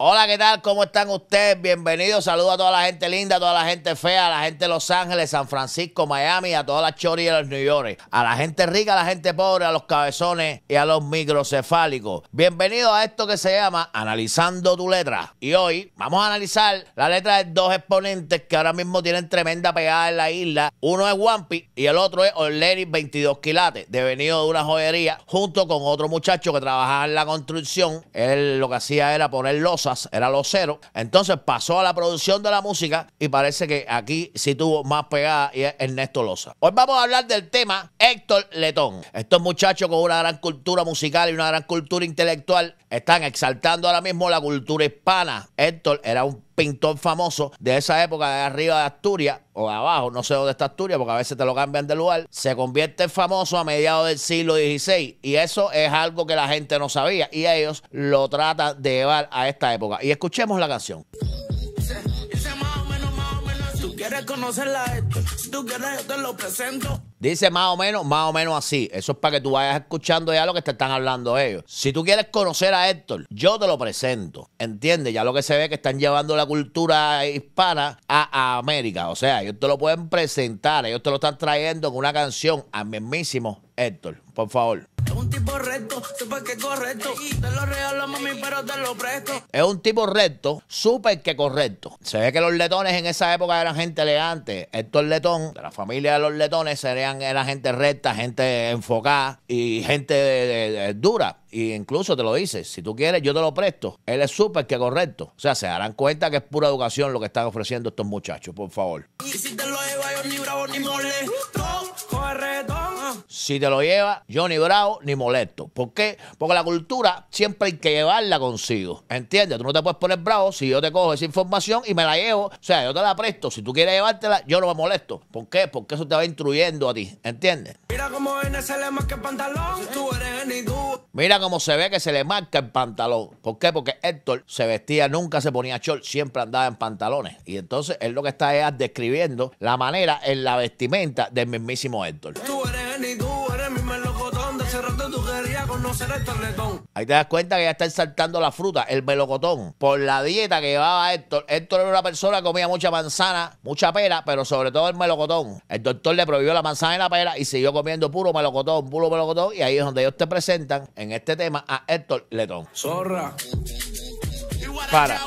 Hola, ¿qué tal? ¿Cómo están ustedes? Bienvenidos. Saludos a toda la gente linda, a toda la gente fea, a la gente de Los Ángeles, San Francisco, Miami, a todas las choris de los New York, a la gente rica, a la gente pobre, a los cabezones y a los microcefálicos. Bienvenidos a esto que se llama Analizando tu letra. Y hoy vamos a analizar la letra de dos exponentes que ahora mismo tienen tremenda pegada en la isla. Uno es Wampi y el otro es Orleri 22 Quilates, devenido de una joyería, junto con otro muchacho que trabajaba en la construcción. Él lo que hacía era poner losa era los cero. Entonces pasó a la producción de la música y parece que aquí sí tuvo más pegada y es Ernesto Loza. Hoy vamos a hablar del tema Héctor Letón. Estos muchachos con una gran cultura musical y una gran cultura intelectual están exaltando ahora mismo la cultura hispana. Héctor era un pintor famoso de esa época de arriba de Asturias o de abajo, no sé dónde está Asturias, porque a veces te lo cambian de lugar, se convierte en famoso a mediados del siglo XVI. Y eso es algo que la gente no sabía. Y ellos lo tratan de llevar a esta época. Y escuchemos la canción. quieres te lo presento. Dice más o menos, más o menos así. Eso es para que tú vayas escuchando ya lo que te están hablando ellos. Si tú quieres conocer a Héctor, yo te lo presento. ¿Entiendes? Ya lo que se ve que están llevando la cultura hispana a, América. O sea, ellos te lo pueden presentar. Ellos te lo están trayendo con una canción a mismísimo Héctor. Por favor un tipo recto, súper que correcto. Te lo regalo, mami, pero te lo presto. Es un tipo recto, súper que correcto. Se ve que los letones en esa época eran gente elegante. Héctor letón, de la familia de los letones, serían, era gente recta, gente enfocada y gente dura. Y incluso te lo dices, si tú quieres, yo te lo presto. Él es súper que correcto. O sea, se darán cuenta que es pura educación lo que están ofreciendo estos muchachos, por favor. Y si te lo yo ni bravo ni mole, si te lo lleva, yo ni bravo ni molesto. ¿Por qué? Porque la cultura siempre hay que llevarla consigo. ¿Entiendes? Tú no te puedes poner bravo si yo te cojo esa información y me la llevo. O sea, yo te la presto. Si tú quieres llevártela, yo no me molesto. ¿Por qué? Porque eso te va instruyendo a ti. ¿Entiendes? Mira cómo en le marca el pantalón. Tú eres Mira cómo se ve que se le marca el pantalón. ¿Por qué? Porque Héctor se vestía, nunca se ponía short, siempre andaba en pantalones. Y entonces es lo que está describiendo la manera en la vestimenta del mismísimo Héctor conocer Ahí te das cuenta que ya está saltando la fruta, el melocotón. Por la dieta que llevaba Héctor. Héctor era una persona que comía mucha manzana, mucha pera, pero sobre todo el melocotón. El doctor le prohibió la manzana y la pera y siguió comiendo puro melocotón, puro melocotón. Y ahí es donde ellos te presentan en este tema a Héctor Letón. Zorra. Para.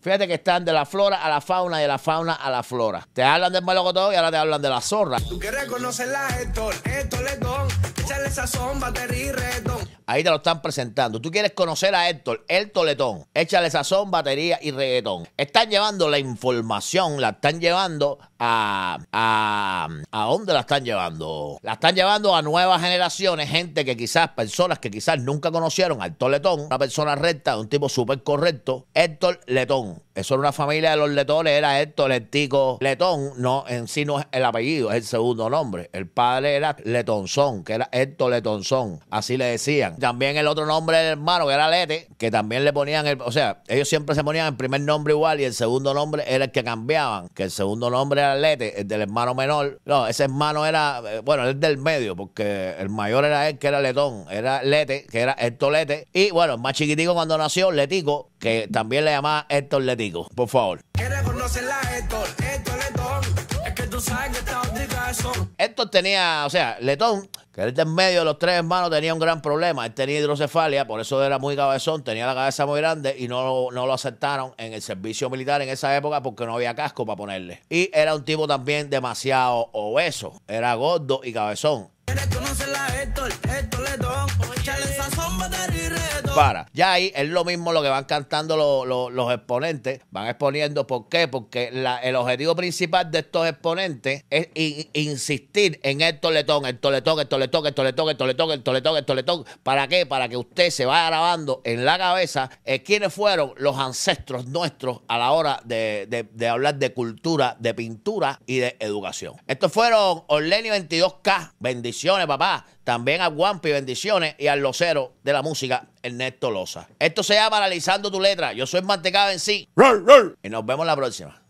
Fíjate que están de la flora a la fauna y de la fauna a la flora. Te hablan del melocotón y ahora te hablan de la zorra. Tú quieres conocerla, Héctor, Héctor Letón. Échale sazón, batería y redondo Ahí te lo están presentando. Tú quieres conocer a Héctor, Héctor Letón... Échale sazón, batería y reggaetón. Están llevando la información, la están llevando a. ¿A, a dónde la están llevando? La están llevando a nuevas generaciones, gente que quizás, personas que quizás nunca conocieron a Héctor Letón... Una persona recta, un tipo súper correcto. Héctor Letón. Eso era una familia de los letones, era Héctor Letico Letón. No, en sí no es el apellido, es el segundo nombre. El padre era Letonzón, que era Héctor Letonzón. Así le decían. También el otro nombre del hermano, que era Lete, que también le ponían el. O sea, ellos siempre se ponían el primer nombre igual y el segundo nombre era el que cambiaban. Que el segundo nombre era Lete, el del hermano menor. No, ese hermano era. Eh, bueno, el del medio, porque el mayor era él, que era Letón. Era Lete, que era Héctor Lete. Y bueno, más chiquitico cuando nació, Letico, que también le llamaba Héctor Letico. Por favor. Héctor, Héctor tenía, o sea, Letón que él en medio de los tres hermanos tenía un gran problema. Él tenía hidrocefalia, por eso era muy cabezón, tenía la cabeza muy grande y no, no lo aceptaron en el servicio militar en esa época porque no había casco para ponerle. Y era un tipo también demasiado obeso, era gordo y cabezón. Para. Ya ahí es lo mismo lo que van cantando los, exponentes. Van exponiendo, ¿por qué? Porque el objetivo principal de estos exponentes es insistir en el toletón, el toletón, el toletón, el toletón, el toletón, el toletón, el toletón. ¿Para qué? Para que usted se vaya grabando en la cabeza eh, quiénes fueron los ancestros nuestros a la hora de, hablar de cultura, de pintura y de educación. Estos fueron Orleni 22K. Bendiciones, papá. También a Guampi, bendiciones, y al locero de la música, Ernesto Loza. Esto se llama Analizando tu letra. Yo soy Mantecado en sí. Y nos vemos la próxima.